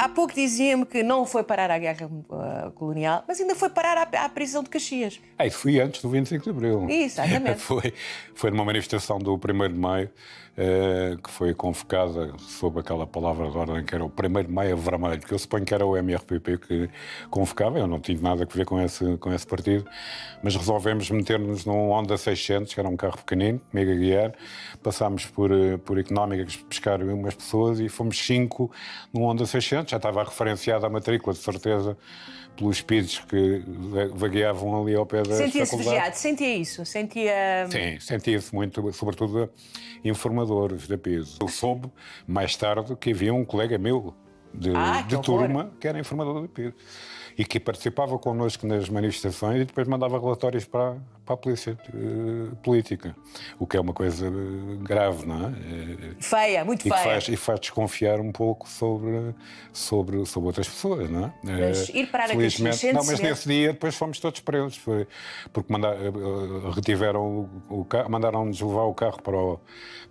Há pouco dizia-me que não foi parar a guerra uh, colonial, mas ainda foi parar à, à prisão de Caxias. isso fui antes do 25 de Abril. Isso, exatamente. foi, foi numa manifestação do 1 de Maio, eh, que foi convocada sob aquela palavra de ordem que era o 1 de Maio Vermelho, que eu suponho que era o MRPP que convocava, eu não tive nada a ver com esse, com esse partido, mas resolvemos meter-nos num Honda 600, que era um carro pequenino, mega guiar, passámos por, eh, por Económicas pescar umas pessoas e fomos cinco num Honda 600, já estava referenciada a matrícula, de certeza, pelos espíritos que vagueavam ali ao pé da Sentia-se vigiado, sentia isso? Sentia... Hum, Sim, sentia-se muito, sobretudo informadores da PESO. Eu soube mais tarde que havia um colega meu de, ah, de que turma horror. que era informador da PESO e que participava connosco nas manifestações e depois mandava relatórios para, para a polícia uh, política, o que é uma coisa eh, grave, não é? Eh, feia, muito e feia. Faz, e faz desconfiar um pouco sobre, sobre, sobre outras pessoas, não é? Mas ir parar aqui, não, mas nesse dia depois fomos todos presos, foi, porque mandar, retiveram o, o carro, mandaram-nos levar o carro para o,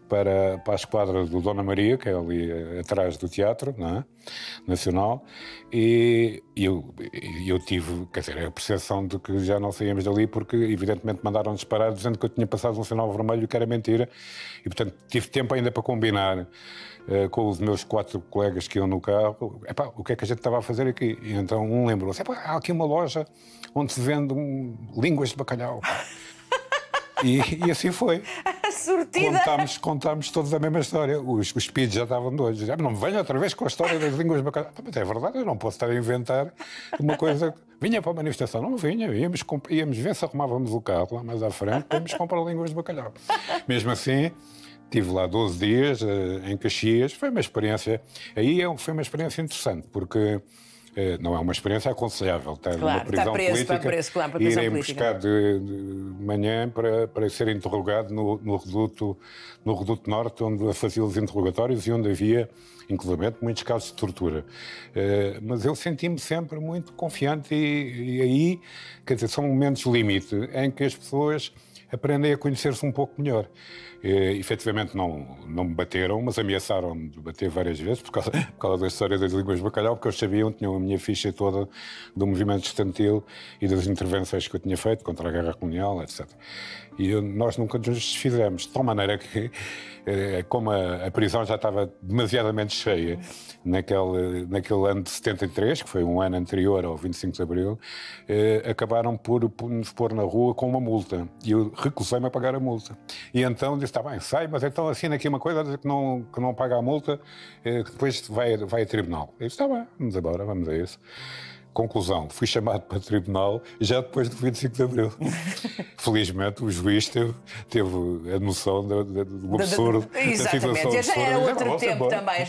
para, para a esquadra do Dona Maria, que é ali atrás do teatro é? nacional, e eu, eu tive, quer dizer, a percepção de que já não saímos dali, porque, evidentemente, aparentemente mandaram disparar dizendo que eu tinha passado um sinal vermelho, que era mentira. E, portanto, tive tempo ainda para combinar uh, com os meus quatro colegas que iam no carro. Epá, o que é que a gente estava a fazer aqui? E então um lembrou-se, há aqui uma loja onde se vende um... línguas de bacalhau. E, e, assim foi sortida. Contámos, contámos todos a mesma história. Os, os PIDs já estavam dois. Ah, não me venham outra vez com a história das línguas macaquinhas. Mas é verdade, eu não posso estar a inventar uma coisa. Vinha para a manifestação, não vinha, íamos, íamos ver se arrumávamos o carro lá mais à frente para irmos comprar línguas de bacalhau. Mesmo assim, Estive lá 12 dias eh, em Caxias, foi uma experiência. Aí é foi uma experiência interessante, porque é, não é uma experiência aconselhável. Está claro, prisão está preso, política, está preso, claro, para a irem política. buscar de, de, manhã para, para ser interrogado no, no, reduto, no Reduto Norte, onde faziam os interrogatórios e onde havia, inclusive, muitos casos de tortura. Uh, mas eu senti-me sempre muito confiante e, e aí, quer dizer, são momentos limite em que as pessoas aprendem a conhecer-se um pouco melhor. E, efetivamente não, não me bateram, mas ameaçaram-me de bater várias vezes por causa, por causa da história das línguas de bacalhau, porque eles sabiam, tinham a minha ficha toda do movimento estudantil e das intervenções que eu tinha feito contra a guerra colonial, etc. E eu, nós nunca nos desfizemos, de tal maneira que, eh, como a, a prisão já estava demasiadamente cheia naquele, naquele ano de 73, que foi um ano anterior ao 25 de Abril, eh, acabaram por, por nos pôr na rua com uma multa. E eu recusei-me a pagar a multa. E então disse, está bem, sai, mas então assina aqui uma coisa que não, que não paga a multa, eh, que depois vai, vai a tribunal. Eu disse, está bem, vamos embora, vamos a isso. Conclusão, fui chamado para tribunal já depois do 25 de Abril. Felizmente o juiz teve, teve a noção do, absurdo. Exatamente, da situação já era ah, outro tempo também.